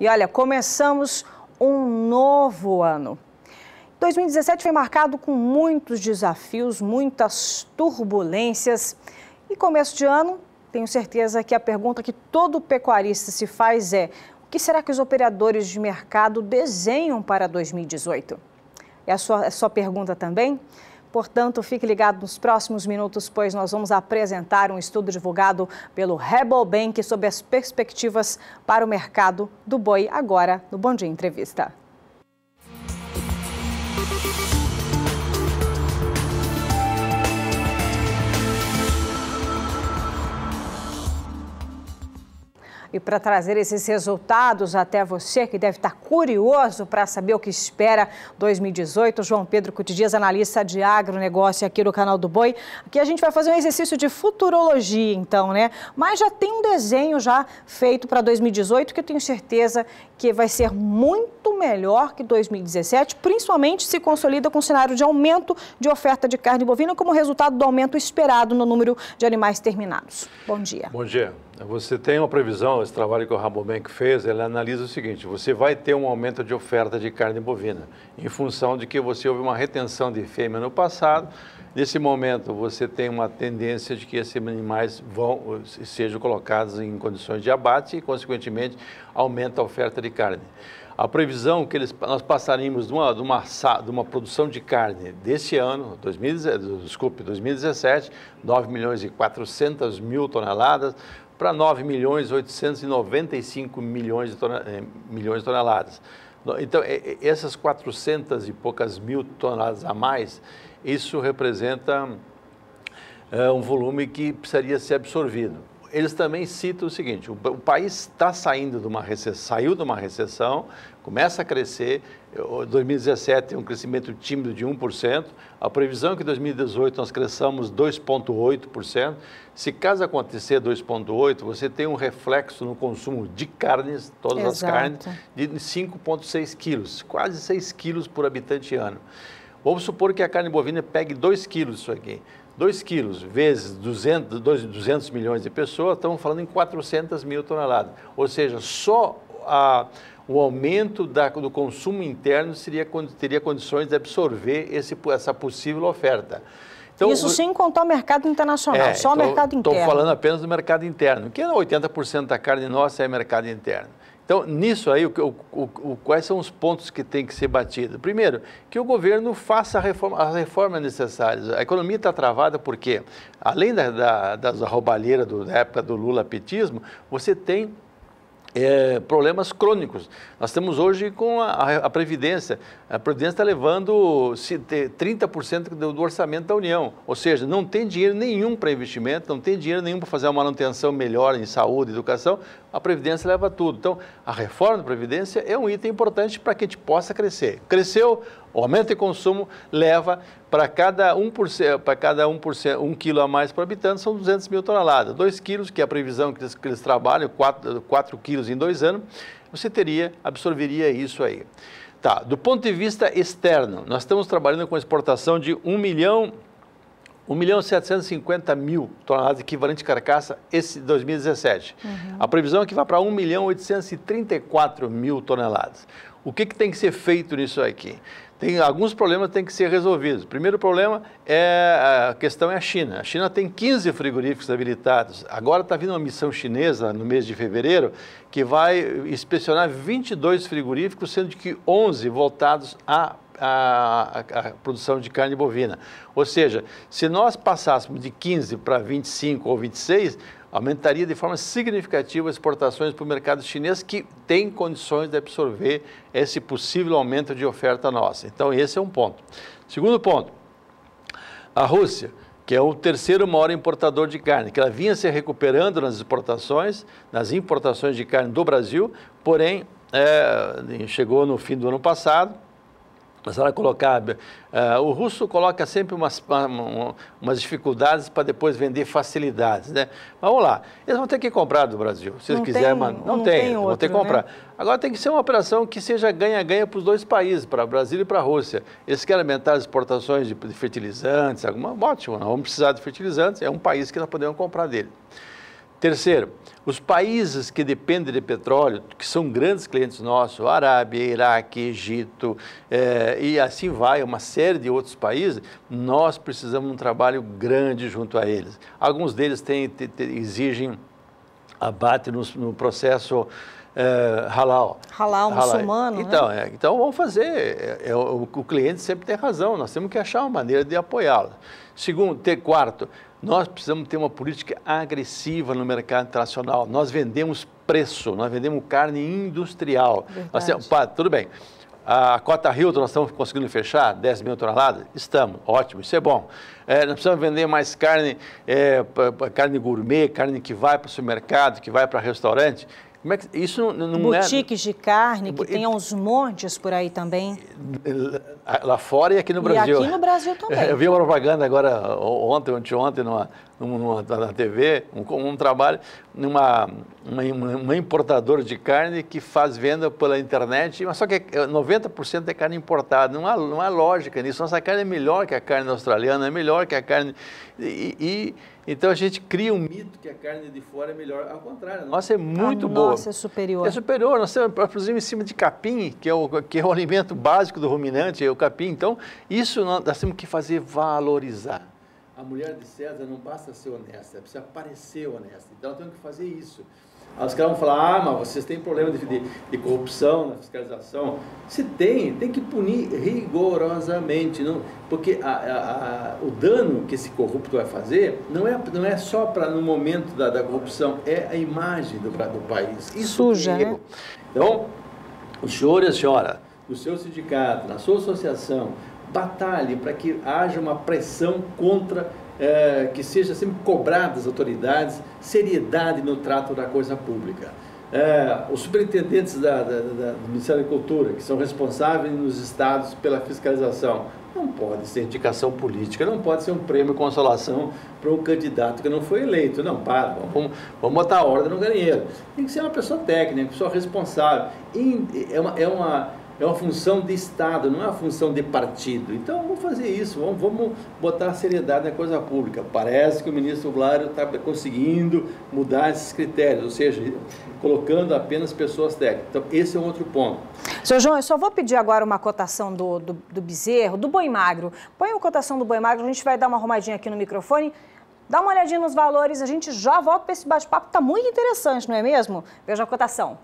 E olha, começamos um novo ano. 2017 foi marcado com muitos desafios, muitas turbulências. E começo de ano, tenho certeza que a pergunta que todo pecuarista se faz é: o que será que os operadores de mercado desenham para 2018? É a sua, a é sua pergunta também? Portanto, fique ligado nos próximos minutos, pois nós vamos apresentar um estudo divulgado pelo Rebel Bank sobre as perspectivas para o mercado do boi agora no Bom Dia Entrevista. E para trazer esses resultados até você, que deve estar tá curioso para saber o que espera 2018, João Pedro Cutidias, analista de agronegócio aqui no canal do Boi. Aqui a gente vai fazer um exercício de futurologia, então, né? Mas já tem um desenho já feito para 2018 que eu tenho certeza que vai ser muito melhor que 2017, principalmente se consolida com o cenário de aumento de oferta de carne bovina como resultado do aumento esperado no número de animais terminados. Bom dia. Bom dia. Você tem uma previsão, esse trabalho que o Rabobank fez, ele analisa o seguinte, você vai ter um aumento de oferta de carne bovina, em função de que você houve uma retenção de fêmea no passado, nesse momento você tem uma tendência de que esses animais vão, sejam colocados em condições de abate e, consequentemente, aumenta a oferta de carne. A previsão que eles, nós passaríamos de uma, de, uma, de uma produção de carne desse ano, 2000, desculpe, 2017, 9 milhões e 400 mil toneladas, para 9 milhões 895 milhões de, eh, milhões de toneladas. Então, essas 400 e poucas mil toneladas a mais, isso representa é, um volume que precisaria ser absorvido eles também citam o seguinte: o, o país está saindo de uma recessão, saiu de uma recessão, começa a crescer. 2017 tem um crescimento tímido de 1%. A previsão é que em 2018 nós cresçamos 2,8%. Se caso acontecer 2,8%, você tem um reflexo no consumo de carnes, todas Exato. as carnes, de 5,6 quilos, quase 6 quilos por habitante ano. Vamos supor que a carne bovina pegue 2 quilos isso aqui. 2 quilos vezes 200, 200 milhões de pessoas, estamos falando em 400 mil toneladas. Ou seja, só a, o aumento da, do consumo interno seria, teria condições de absorver esse, essa possível oferta. Então, Isso sem contar o mercado internacional, é, só então, tô, o mercado interno. Estou falando apenas do mercado interno, que 80% é da carne nossa é mercado interno. Então, nisso aí, o, o, o, quais são os pontos que tem que ser batido? Primeiro, que o governo faça reforma, as reformas necessárias. A economia está travada porque, além da, da, das roubalheiras da época do Lula-petismo, você tem é, problemas crônicos. Nós temos hoje com a, a, a Previdência. A Previdência está levando 30% do, do, orçamento da União. Ou seja, não tem dinheiro nenhum para investimento, não tem dinheiro nenhum para fazer uma manutenção melhor em saúde, educação. A Previdência leva tudo. Então, a reforma da Previdência é um item importante para que a gente possa crescer. Cresceu, o aumento de consumo leva para cada 1%, para cada 1%, 1 quilo a mais por habitante, são 200 mil toneladas. 2 quilos, que é a previsão que eles, que eles trabalham, 4, 4 quilos em dois anos, você teria, absorveria isso aí. Tá, do ponto de vista externo, nós estamos trabalhando com a exportação de 1 milhão 1 milhão 750 mil toneladas equivalente de carcaça esse 2017. Uhum. A previsão é que vá para 1 milhão 834 mil toneladas. O que, que tem que ser feito nisso aqui? Tem alguns problemas que têm que ser resolvidos. O primeiro problema é a questão é a China. A China tem 15 frigoríficos habilitados. Agora está vindo uma missão chinesa no mês de fevereiro que vai inspecionar 22 frigoríficos, sendo que 11 voltados a a, a, a, produção de carne bovina. Ou seja, se nós passássemos de 15 para 25 ou 26, aumentaria de forma significativa as exportações para o mercado chinês, que tem condições de absorver esse possível aumento de oferta nossa. Então, esse é um ponto. Segundo ponto, a Rússia que é o terceiro maior importador de carne, que ela vinha se recuperando nas exportações, nas importações de carne do Brasil, porém é, chegou no fim do ano passado a senhora colocar, uh, eh, o russo coloca sempre umas, uma, umas dificuldades para depois vender facilidades, né? Mas vamos lá, eles vão ter que comprar do Brasil, se não eles quiserem, mas não, não tem, tem outro, vão ter que né? comprar. Né? Agora tem que ser uma operação que seja ganha-ganha para os dois países, para o Brasil e para a Rússia. Eles querem aumentar as exportações de, de fertilizantes, alguma, ótimo, vamos precisar de fertilizantes, é um país que nós podemos comprar dele. Terceiro, os países que dependem de petróleo, que são grandes clientes nossos, Arábia, Iraque, Egito, eh, e assim vai, uma série de outros países, nós precisamos de um trabalho grande junto a eles. Alguns deles têm, exigem abate no, no processo é, halal. Halal, muçulmano. Né? Então, né? é, então vamos fazer. É, é, o, o, cliente sempre tem razão, nós temos que achar uma maneira de apoiá-lo. Segundo, ter quarto, nós precisamos ter uma política agressiva no mercado internacional. Nós vendemos preço, nós vendemos carne industrial. Nós temos, pá, tudo bem. A cota Hilton nós estamos conseguindo fechar 10 mil toneladas? Estamos, ótimo, isso é bom. É, nós precisamos vender mais carne, é, carne gourmet, carne que vai para o supermercado, que vai para restaurante. Como é que isso não, não é Boutiques é... de carne que tem uns montes por aí também. Lá fora e aqui no Brasil. E aqui no Brasil também. Eu vi uma propaganda agora, ontem, anteontem, numa, numa, na TV, um, um trabalho, numa uma, uma, importadora de carne que faz venda pela internet, mas só que 90% é, é, é carne importada. Não há, não há lógica nisso. Nossa carne é melhor que a carne australiana, é melhor que a carne. E, e então a gente cria um mito que a carne de fora é melhor. Ao contrário, nossa é muito a boa. Nossa é superior. É superior. Nós temos, inclusive, em cima de capim, que é o, que é o alimento básico do ruminante. É o capim. Então, isso nós temos que fazer valorizar. A mulher de César não basta ser honesta, é precisa parecer honesta. Então, ela tem que fazer isso. as os caras vão falar, ah, mas vocês têm problema de, de, de, corrupção na fiscalização. Se tem, tem que punir rigorosamente. Não, porque a, a, a, o dano que esse corrupto vai fazer não é, não é só para no momento da, da, corrupção, é a imagem do, do país. Isso Suja, é. Então, chora chora e a senhora, no seu sindicato, na sua associação, batalhe para que haja uma pressão contra é, que seja sempre cobrada às autoridades seriedade no trato da coisa pública. É, os superintendentes da, da, da, do Ministério da Cultura, que são responsáveis nos estados pela fiscalização, não pode ser indicação política, não pode ser um prêmio consolação para um candidato que não foi eleito. Não, para, vamos, vamos botar ordem no galinheiro. Tem que ser uma pessoa técnica, uma pessoa responsável. E é uma, é uma é uma função de Estado, não é uma função de partido. Então vamos fazer isso, vamos, vamos botar seriedade na coisa pública. Parece que o ministro Vlário está conseguindo mudar esses critérios, ou seja, colocando apenas pessoas técnicas. Então esse é um outro ponto. Seu João, eu só vou pedir agora uma cotação do, do, do bezerro, do boi magro. Põe uma cotação do boi magro, a gente vai dar uma arrumadinha aqui no microfone. Dá uma olhadinha nos valores, a gente já volta para esse bate-papo, está muito interessante, não é mesmo? Veja a cotação.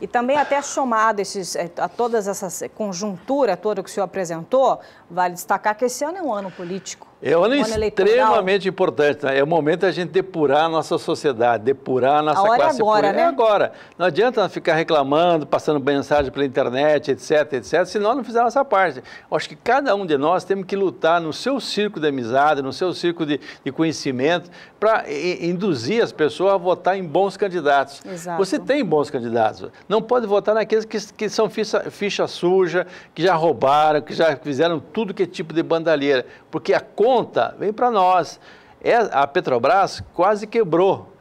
E também até somado esses, eh, a todas essas conjuntura toda que o senhor apresentou, vale destacar que esse ano é um ano político. É um ano, extremamente importante. Né? É o momento da gente depurar a nossa sociedade, depurar a nossa a hora é classe é agora, política. Né? É agora. Não adianta ficar reclamando, passando mensagem pela internet, etc, etc, se nós não fizermos a nossa parte. Eu acho que cada um de nós temos que lutar no seu círculo de amizade, no seu círculo de, de conhecimento, para induzir as pessoas a votar em bons candidatos. Exato. Você tem bons candidatos. Não pode votar naqueles que, que são ficha, ficha suja, que já roubaram, que já fizeram tudo que é tipo de bandalheira. Porque a conta vem para nós. É, a Petrobras quase quebrou.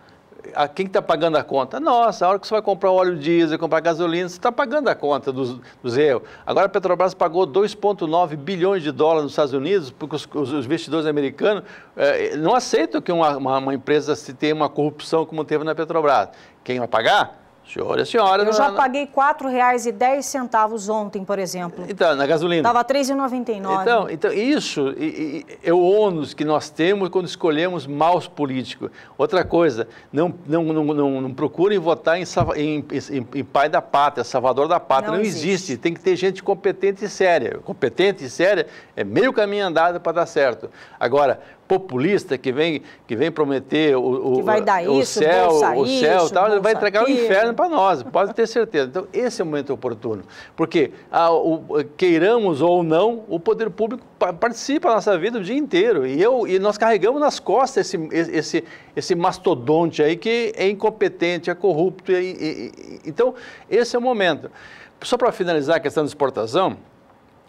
A quem está pagando a conta? Nossa, a hora que você vai comprar óleo diesel, comprar gasolina, você está pagando a conta dos, dos erros. Agora a Petrobras pagou 2,9 bilhões de dólares nos Estados Unidos, porque os, os investidores americanos é, não aceitam que uma, uma, uma empresa se tenha uma corrupção como teve na Petrobras. Quem vai pagar? Senhora, senhora. Eu já na... paguei R$ 4,10 ontem, por exemplo. Então, na gasolina. Estava R$ 3,99. Então, então, isso é o ônus que nós temos quando escolhemos maus políticos. Outra coisa, não, não, não, não, não procurem votar em, em, em, em, pai da pátria, salvador da pátria. Não, não existe. existe. Tem que ter gente competente e séria. Competente e séria é meio caminho andado para dar certo. Agora, populista que vem, que vem prometer o, o, o isso, céu, o céu isso, tal, ele vai entregar aquilo. o inferno para nós, pode ter certeza. Então, esse é o momento oportuno, porque a, ah, o, queiramos ou não, o poder público participa da nossa vida o dia inteiro, e, eu, e nós carregamos nas costas esse, esse, esse mastodonte aí que é incompetente, é corrupto, e, e, então, esse é o momento. Só para finalizar a questão da exportação,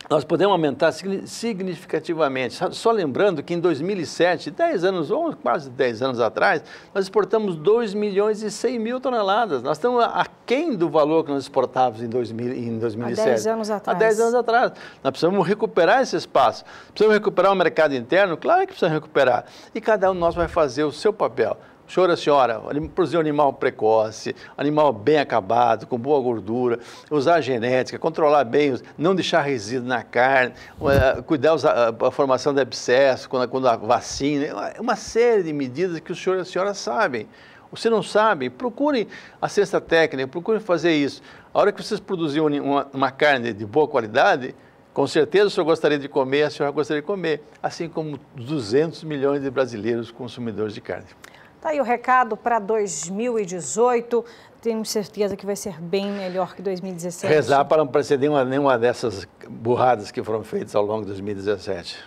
nós podemos aumentar significativamente. Só, lembrando que em 2007, 10 anos, ou quase 10 anos atrás, nós exportamos 2 milhões e 100 mil toneladas. Nós estamos aquém do valor que nós exportávamos em, 2000, em 2007. Há 10 anos atrás. Há 10 anos atrás. Nós precisamos recuperar esse espaço. Precisamos recuperar o mercado interno? Claro que precisamos recuperar. E cada um de nós vai fazer o seu papel. Senhor, a senhora, produzir um animal precoce, animal bem acabado, com boa gordura, usar a genética, controlar bem, não deixar resíduo na carne, eh, cuidar da formação de abscesso, quando, quando a vacina, é é uma série de medidas que o senhor e a senhora sabem. Se não sabem, procurem a cesta técnica, procurem fazer isso. A hora que vocês produzirem uma, uma carne de boa qualidade, com certeza o senhor gostaria de comer, a senhora gostaria de comer, assim como 200 milhões de brasileiros consumidores de carne. E tá aí o recado para 2018. Tenho certeza que vai ser bem melhor que 2017. Rezar para não preceder nenhuma dessas burradas que foram feitas ao longo de 2017.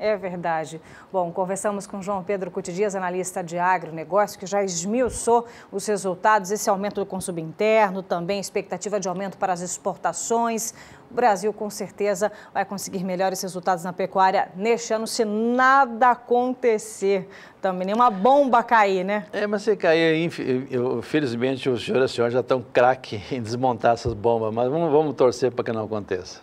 É verdade. Bom, conversamos com João Pedro Cotidias, analista de agronegócio, que já esmiuçou os resultados, esse aumento do consumo interno, também expectativa de aumento para as exportações. O Brasil, com certeza, vai conseguir melhores resultados na pecuária neste ano, se nada acontecer. Também nenhuma bomba cair, né? É, mas se cair, infelizmente felizmente, os senhores e senhora já estão craque em desmontar essas bombas, mas vamos, vamos torcer para que não aconteça.